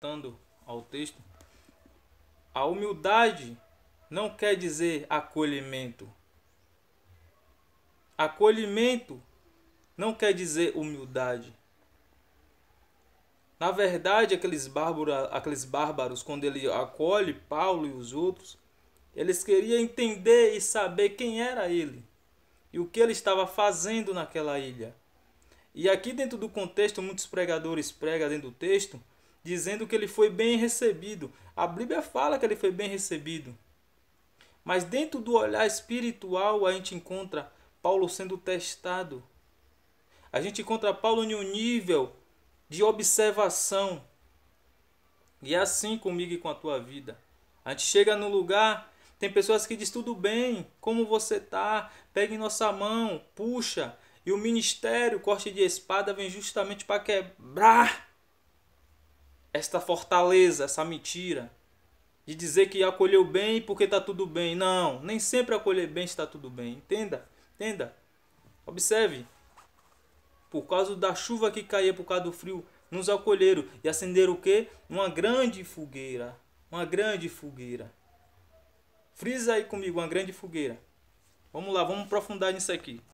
voltando ao texto, a humildade não quer dizer acolhimento. Acolhimento não quer dizer humildade. Na verdade, aqueles bárbaros, aqueles bárbaros quando ele acolhe Paulo e os outros, eles queriam entender e saber quem era ele e o que ele estava fazendo naquela ilha. E aqui dentro do contexto, muitos pregadores pregam dentro do texto dizendo que ele foi bem recebido. A Bíblia fala que ele foi bem recebido. Mas dentro do olhar espiritual a gente encontra Paulo sendo testado. A gente encontra Paulo em um nível de observação. E é assim comigo e com a tua vida. A gente chega no lugar, tem pessoas que diz tudo bem, como você tá? em nossa mão, puxa. E o ministério, corte de espada, vem justamente para quebrar esta fortaleza, essa mentira de dizer que acolheu bem porque está tudo bem. Não, nem sempre acolher bem está tudo bem. Entenda, entenda. Observe. Por causa da chuva que caía, por causa do frio, nos acolheram e acenderam o quê? Uma grande fogueira. Uma grande fogueira. Frisa aí comigo, uma grande fogueira. Vamos lá, vamos aprofundar nisso aqui.